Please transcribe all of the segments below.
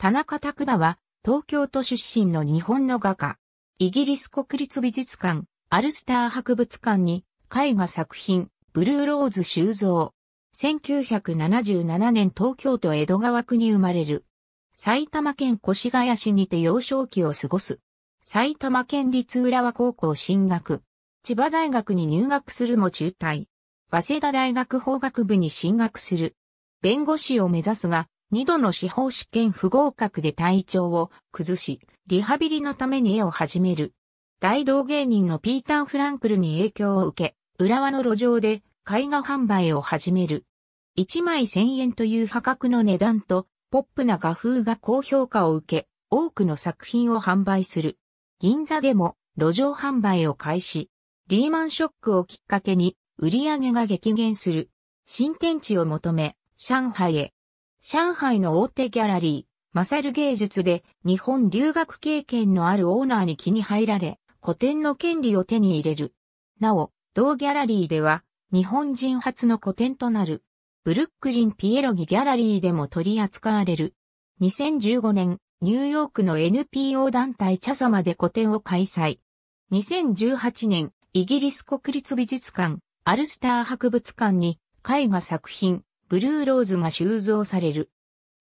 田中拓馬は、東京都出身の日本の画家。イギリス国立美術館、アルスター博物館に、絵画作品、ブルーローズ収蔵。1977年東京都江戸川区に生まれる。埼玉県越谷市にて幼少期を過ごす。埼玉県立浦和高校進学。千葉大学に入学するも中退。早稲田大学法学部に進学する。弁護士を目指すが、2度の司法試験不合格で体調を崩し、リハビリのために絵を始める。大道芸人のピーター・フランクルに影響を受け、浦和の路上で絵画販売を始める。1枚1000円という破格の値段と、ポップな画風が高評価を受け、多くの作品を販売する。銀座でも路上販売を開始。リーマンショックをきっかけに売り上げが激減する。新天地を求め、上海へ上海の大手ギャラリー、マサル芸術で日本留学経験のあるオーナーに気に入られ、古典の権利を手に入れる。なお、同ギャラリーでは、日本人初の古典となる、ブルックリン・ピエロギギャラリーでも取り扱われる。2015年、ニューヨークの NPO 団体チャサマで個展を開催。2018年、イギリス国立美術館、アルスター博物館に絵画作品、ブルーローズが収蔵される。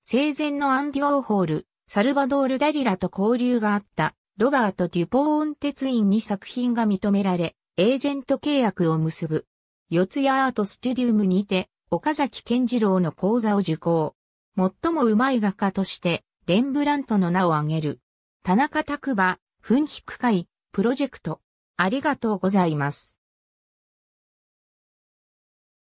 生前のアンディ・ウォーホール、サルバドール・ダリラと交流があったロバート・デュポーン鉄院に作品が認められ、エージェント契約を結ぶ。四谷アートステュディウムにて、岡崎健次郎の講座を受講。最もうまい画家として、レンブラントの名を挙げる。田中拓馬、奮筆会、プロジェクト。ありがとうございます。